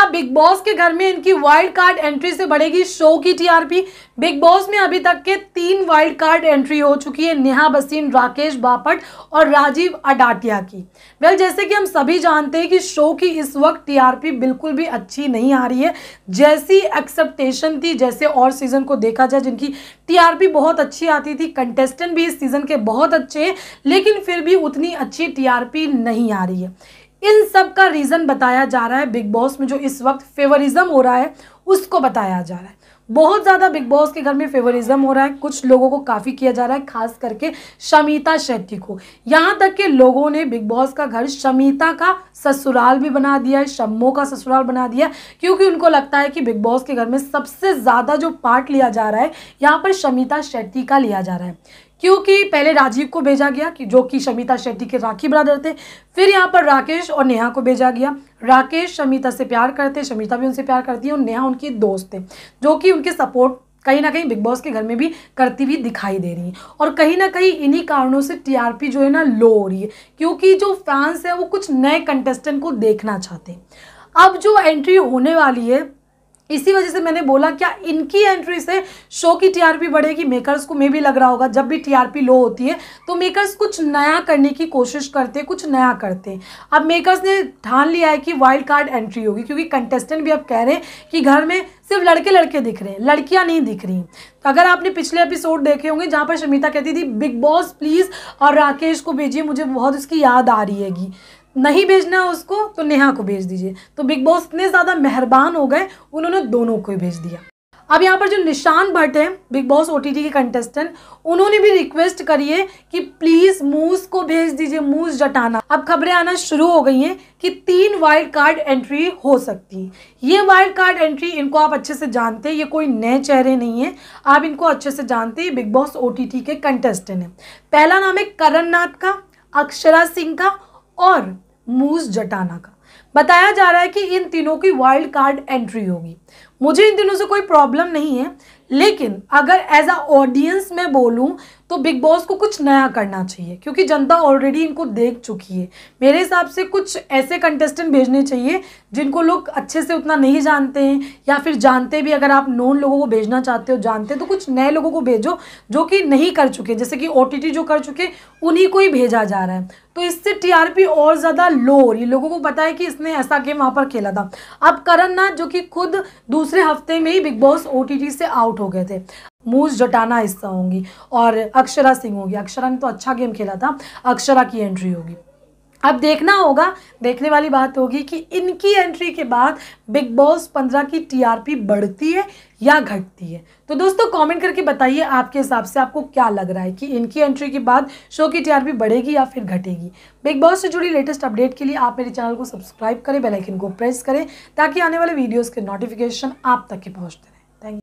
क्या big boss के घर में इनकी वाइल्ड कार्ड एंट्री से बढ़ेगी शो की टीआरपी बिग बॉस में अभी तक के तीन वाइल्ड कार्ड एंट्री हो चुकी है नेहा बसीन राकेश बापट और राजीव अडाटिया की वेल जैसे कि हम सभी जानते हैं कि शो की इस वक्त टीआरपी बिल्कुल भी अच्छी नहीं आ रही है जैसी एक्सेप्टेशन थी जैसे और सीजन को देखा जाए जिनकी टीआरपी बहुत अच्छी आती थी कंटेस्टेंट भी इस सीजन के बहुत अच्छे हैं लेकिन फिर भी उतनी अच्छी टीआरपी नहीं आ रही है इन सब का रीज़न बताया जा रहा है बिग बॉस में जो इस वक्त फेवरिज्म हो रहा है उसको बताया जा रहा है बहुत ज़्यादा बिग बॉस के घर में फेवरिज्म हो रहा है कुछ लोगों को काफ़ी किया जा रहा है खास करके शमीता शेट्टी को यहाँ तक कि लोगों ने बिग बॉस का घर शमीता का ससुराल भी बना दिया है शम्मो का ससुराल बना दिया क्योंकि उनको लगता है कि बिग बॉस के घर में सबसे ज़्यादा जो पार्ट लिया जा रहा है यहाँ पर शमीता शेट्टी का लिया जा रहा है क्योंकि पहले राजीव को भेजा गया कि जो कि शमिता शेट्टी के राखी ब्रदर थे फिर यहाँ पर राकेश और नेहा को भेजा गया राकेश शमिता से प्यार करते शमिता भी उनसे प्यार करती है और नेहा उनकी दोस्त थे जो कि उनके सपोर्ट कहीं ना कहीं बिग बॉस के घर में भी करती हुई दिखाई दे रही है और कहीं ना कहीं इन्हीं कारणों से टीआरपी जो है ना लो हो रही है क्योंकि जो फैंस हैं वो कुछ नए कंटेस्टेंट को देखना चाहते हैं अब जो एंट्री होने वाली है इसी वजह से मैंने बोला क्या इनकी एंट्री से शो की टीआरपी बढ़ेगी मेकर्स को मे भी लग रहा होगा जब भी टीआरपी लो होती है तो मेकर्स कुछ नया करने की कोशिश करते कुछ नया करते अब मेकर्स ने ठान लिया है कि वाइल्ड कार्ड एंट्री होगी क्योंकि कंटेस्टेंट भी अब कह रहे हैं कि घर में सिर्फ लड़के लड़के दिख रहे हैं लड़कियां नहीं दिख रही तो अगर आपने पिछले एपिसोड देखे होंगे जहाँ पर शमिता कहती थी बिग बॉस प्लीज़ और राकेश को भेजिए मुझे बहुत उसकी याद आ रही हैगी नहीं भेजना है उसको तो नेहा को भेज दीजिए तो बिग बॉस इतने ज़्यादा मेहरबान हो गए उन्होंने दोनों को ही भेज दिया अब यहाँ पर जो निशान भट्ट हैं बिग बॉस ओ के कंटेस्टेंट उन्होंने भी रिक्वेस्ट करी है कि प्लीज़ मूस को भेज दीजिए मूस जटाना अब खबरें आना शुरू हो गई हैं कि तीन वाइल्ड कार्ड एंट्री हो सकती है ये वाइल्ड कार्ड एंट्री इनको आप अच्छे से जानते हैं ये कोई नए चेहरे नहीं है आप इनको अच्छे से जानते हैं बिग बॉस ओ के कंटेस्टेंट हैं पहला नाम है करण नाथ का अक्षरा सिंह का और मूस जटाना का बताया जा रहा है कि इन तीनों की वाइल्ड कार्ड एंट्री होगी मुझे इन तीनों से कोई प्रॉब्लम नहीं है लेकिन अगर एज अ ऑडियंस मैं बोलूं तो बिग बॉस को कुछ नया करना चाहिए क्योंकि जनता ऑलरेडी इनको देख चुकी है मेरे हिसाब से कुछ ऐसे कंटेस्टेंट भेजने चाहिए जिनको लोग अच्छे से उतना नहीं जानते हैं या फिर जानते भी अगर आप नॉन लोगों को भेजना चाहते हो जानते तो कुछ नए लोगों को भेजो जो कि नहीं कर चुके जैसे कि ओ जो कर चुके उन्हीं को ही भेजा जा रहा है तो इससे टी और ज़्यादा लो हो रही लोगों को पता है कि इसने ऐसा गेम वहाँ पर खेला था अब करण नाथ जो कि खुद दूसरे हफ्ते में ही बिग बॉस ओ से आउट हो गए थे मूज जटाना हिस्सा होंगी और अक्षरा सिंह होगी अक्षरा ने तो अच्छा गेम खेला था अक्षरा की एंट्री होगी अब देखना होगा देखने वाली बात होगी कि इनकी एंट्री के बाद बिग बॉस पंद्रह की टीआरपी बढ़ती है या घटती है तो दोस्तों कमेंट करके बताइए आपके हिसाब से आपको क्या लग रहा है कि इनकी एंट्री के बाद शो की टीआरपी बढ़ेगी या फिर घटेगी बिग बॉस से जुड़ी लेटेस्ट अपडेट के लिए आप मेरे चैनल को सब्सक्राइब करें बेलाइकन को प्रेस करें ताकि आने वाले वीडियोज़ के नोटिफिकेशन आप तक के पहुँचते रहें